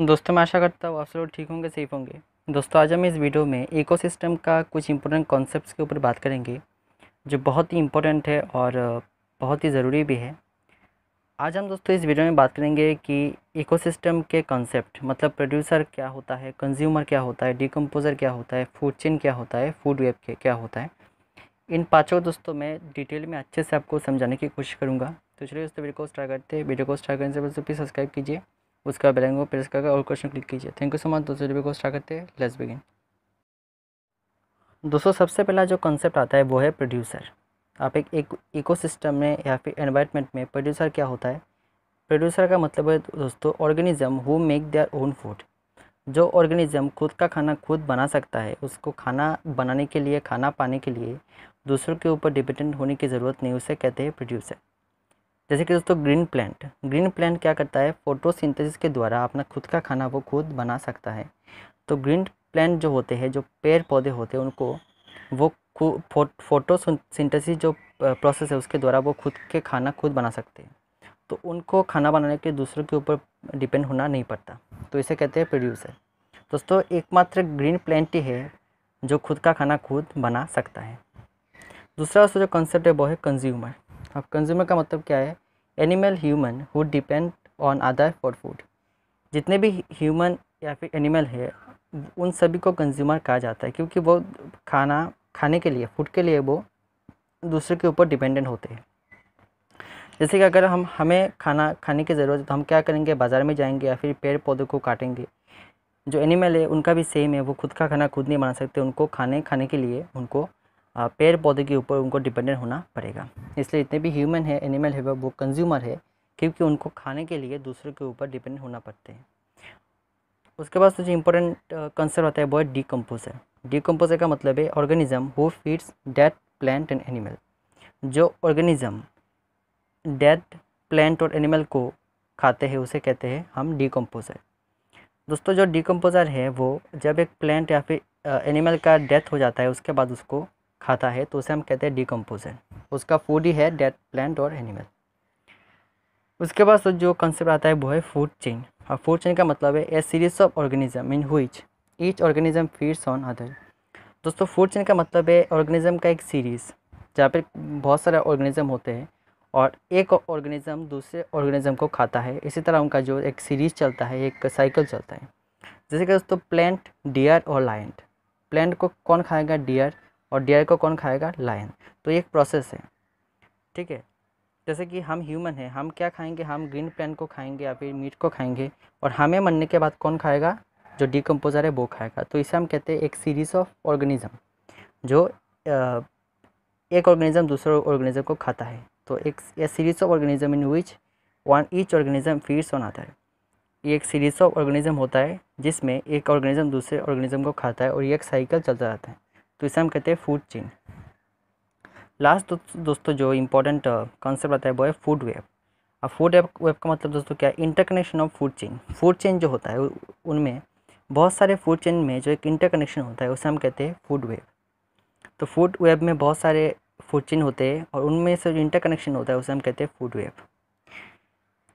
दोस्तों मैं आशा करता हूँ आप सब ठीक होंगे सेफ होंगे दोस्तों आज हम इस वीडियो में इकोसिस्टम का कुछ इंपॉर्टेंट कॉन्सेप्ट्स के ऊपर बात करेंगे जो बहुत ही इम्पोर्टेंट है और बहुत ही ज़रूरी भी है आज हम दोस्तों इस वीडियो में बात करेंगे कि इकोसिस्टम के कॉन्सेप्ट मतलब प्रोड्यूसर क्या होता है कंज्यूमर क्या होता है डिकम्पोज़र क्या होता है फूड चेन क्या होता है फूड वेब क्या होता है इन पाँचों दोस्तों मैं डिटेल में अच्छे से आपको समझाने की कोशिश करूँगा तो चलिए दोस्तों वीडियो को स्टार्ट करते हैं वीडियो को स्टार्ट करने से बस प्लीज़ सब्सक्राइब कीजिए उसका बैलेंगे को प्रेस करके और क्वेश्चन क्लिक कीजिए थैंक यू सो मच दोस्तों वीडियो को स्टार्ट करते हैं लेट्स बिगिन दोस्तों सबसे पहला जो कॉन्सेप्ट आता है वो है प्रोड्यूसर आप एक, इको सिस्टम में या फिर एनवायरमेंट में प्रोड्यूसर क्या होता है प्रोड्यूसर का मतलब है दोस्तों organism who make their own food जो ऑर्गेनिज्म खुद का खाना खुद बना सकता है उसको खाना बनाने के लिए खाना पाने के लिए दूसरों के ऊपर डिपेंडेंट होने की ज़रूरत नहीं उसे कहते हैं प्रोड्यूसर जैसे कि दोस्तों ग्रीन प्लांट ग्रीन प्लांट क्या करता है फोटोसिंथेसिस के द्वारा अपना खुद का खाना वो खुद बना सकता है तो ग्रीन प्लांट जो होते हैं जो पेड़ पौधे होते हैं उनको वो फो, सिंथेसिस जो प्रोसेस है उसके द्वारा वो खुद के खाना खुद बना सकते हैं तो उनको खाना बनाने के दूसरों के ऊपर डिपेंड होना नहीं पड़ता तो इसे कहते हैं प्रोड्यूसर दोस्तों एकमात्र ग्रीन प्लांट ही है जो खुद का खाना खुद बना सकता है दूसरा उसका जो कंसेप्ट है वो है कंज्यूमर अब कंज्यूमर का मतलब क्या है animal human who depend on other for food जितने भी ह्यूमन या फिर एनिमल है उन सभी को कंज्यूमर कहा जाता है क्योंकि वो खाना खाने के लिए फूड के लिए वो दूसरे के ऊपर डिपेंडेंट होते हैं जैसे कि अगर हम हमें खाना खाने की ज़रूरत है तो हम क्या करेंगे बाज़ार में जाएंगे या फिर पेड़ पौधों को काटेंगे जो एनिमल है उनका भी सेम है वो खुद का खाना खुद नहीं बना सकते उनको खाने खाने के लिए उनको पेड़ पौधे के ऊपर उनको डिपेंडेंट होना पड़ेगा इसलिए इतने भी ह्यूमन है एनिमल है वो कंज्यूमर है क्योंकि उनको खाने के लिए दूसरों के ऊपर डिपेंड होना पड़ते हैं उसके बाद जो इंपॉर्टेंट कंसर्ट होता है वो है डीकम्पोजर डीकम्पोजर का मतलब है organism who feeds dead plant and animal जो ऑर्गेनिज्म डेड प्लांट और एनिमल को खाते हैं उसे कहते हैं हम डिकम्पोजर दोस्तों जो डिकम्पोजर है वो जब एक प्लांट या फिर एनिमल का डेथ हो जाता है उसके बाद उसको खाता है तो उसे हम कहते हैं डिकम्पोजन उसका फूड ही है डेट प्लांट और एनिमल उसके बाद जो कंसेप्ट आता है वो है फूड चेन और फूड चेन का मतलब है a series of organism in which each organism feeds on other दोस्तों फूड चेन का मतलब है ऑर्गेनिज्म का एक सीरीज़ जहाँ पर बहुत सारे ऑर्गेनिज्म होते हैं और एक ऑर्गेनिज़म दूसरे ऑर्गेनिज़म को खाता है इसी तरह उनका जो एक सीरीज चलता है एक साइकिल चलता है जैसे कि दोस्तों प्लांट डियर और लाइंट प्लांट को कौन खाएगा डियर और डियर को कौन खाएगा लायन तो ये एक प्रोसेस है ठीक है जैसे कि हम ह्यूमन हैं हम क्या खाएंगे हम ग्रीन पेन को खाएंगे या फिर मीट को खाएंगे और हमें मरने के बाद कौन खाएगा जो डिकम्पोजर है वो खाएगा तो इसे हम कहते हैं एक सीरीज ऑफ ऑर्गेनिज़म जो एक ऑर्गेनिज़म दूसरे ऑर्गेनिज़म को खाता है तो एक series of organism in which one each organism feeds on है ये एक सीरीज ऑफ ऑर्गेनिज्म होता है जिसमें एक ऑर्गेनिज़म दूसरे ऑर्गेनिज़म को खाता है और ये एक साइकिल चलता रहता है तो इसे हम कहते हैं फूड चेन लास्ट दोस्तों जो इम्पोर्टेंट कॉन्सेप्ट uh, आता है वो है फूड वेब अब फूड वेब का मतलब दोस्तों क्या है interconnection of food chain food chain जो होता है उनमें बहुत सारे फूड चेन में जो एक इंटरकनेक्शन होता है उसे हम कहते हैं फूड वेब तो फूड वेब में बहुत सारे फूड चेन होते हैं और उनमें से जो इंटरकनेक्शन होता है उसे हम कहते हैं फूड वेब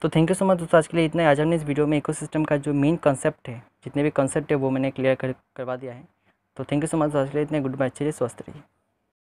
तो थैंक यू सो मच दोस्तों आज के लिए इतना आज हमने इस वीडियो में इकोसिस्टम का जो मेन कॉन्सेप्ट है जितने भी कॉन्सेप्ट है वो मैंने क्लियर कर करवा दिया है तो थैंक यू सो मच आज के लिए इतने गुड बाय चलिए स्वस्थ रहिए